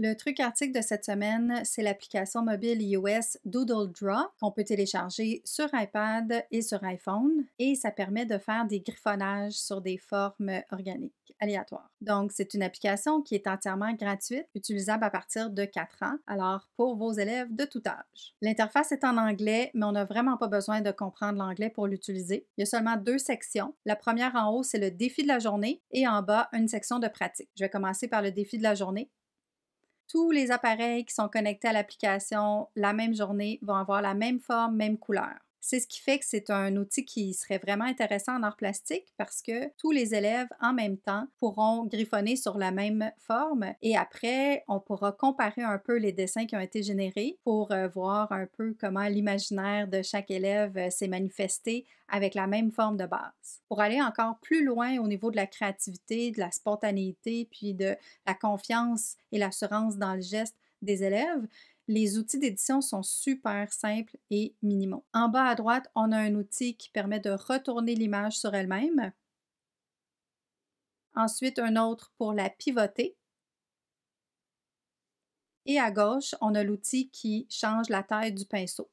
Le truc article de cette semaine, c'est l'application mobile iOS Doodle Draw qu'on peut télécharger sur iPad et sur iPhone et ça permet de faire des griffonnages sur des formes organiques aléatoire. Donc, c'est une application qui est entièrement gratuite, utilisable à partir de 4 ans, alors pour vos élèves de tout âge. L'interface est en anglais, mais on n'a vraiment pas besoin de comprendre l'anglais pour l'utiliser. Il y a seulement deux sections. La première en haut, c'est le défi de la journée et en bas, une section de pratique. Je vais commencer par le défi de la journée tous les appareils qui sont connectés à l'application la même journée vont avoir la même forme, même couleur. C'est ce qui fait que c'est un outil qui serait vraiment intéressant en art plastique parce que tous les élèves en même temps pourront griffonner sur la même forme et après, on pourra comparer un peu les dessins qui ont été générés pour euh, voir un peu comment l'imaginaire de chaque élève euh, s'est manifesté avec la même forme de base. Pour aller encore plus loin au niveau de la créativité, de la spontanéité, puis de la confiance et l'assurance dans le geste des élèves, les outils d'édition sont super simples et minimaux. En bas à droite, on a un outil qui permet de retourner l'image sur elle-même. Ensuite, un autre pour la pivoter. Et à gauche, on a l'outil qui change la taille du pinceau.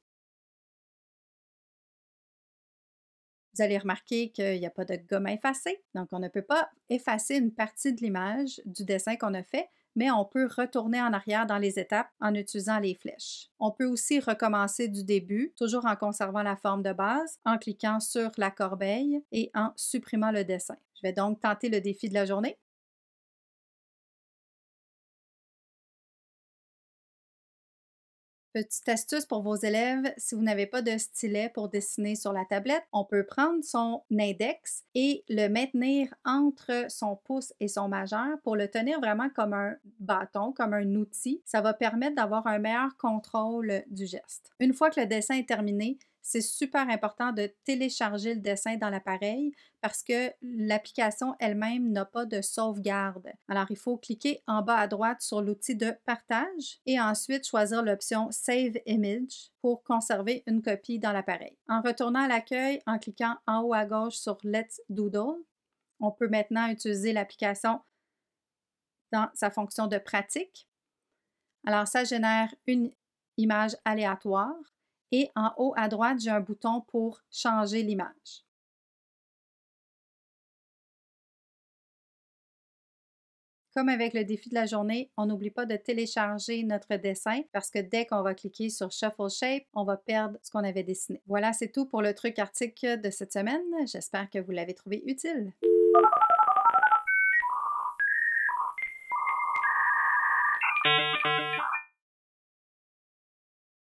Vous allez remarquer qu'il n'y a pas de gomme effacée, donc on ne peut pas effacer une partie de l'image du dessin qu'on a fait, mais on peut retourner en arrière dans les étapes en utilisant les flèches. On peut aussi recommencer du début, toujours en conservant la forme de base, en cliquant sur la corbeille et en supprimant le dessin. Je vais donc tenter le défi de la journée. Petite astuce pour vos élèves, si vous n'avez pas de stylet pour dessiner sur la tablette, on peut prendre son index et le maintenir entre son pouce et son majeur pour le tenir vraiment comme un bâton, comme un outil. Ça va permettre d'avoir un meilleur contrôle du geste. Une fois que le dessin est terminé, c'est super important de télécharger le dessin dans l'appareil parce que l'application elle-même n'a pas de sauvegarde. Alors, il faut cliquer en bas à droite sur l'outil de partage et ensuite choisir l'option Save Image pour conserver une copie dans l'appareil. En retournant à l'accueil, en cliquant en haut à gauche sur Let's Doodle, on peut maintenant utiliser l'application dans sa fonction de pratique. Alors, ça génère une image aléatoire et en haut à droite, j'ai un bouton pour changer l'image. Comme avec le défi de la journée, on n'oublie pas de télécharger notre dessin parce que dès qu'on va cliquer sur Shuffle Shape, on va perdre ce qu'on avait dessiné. Voilà, c'est tout pour le truc article de cette semaine. J'espère que vous l'avez trouvé utile.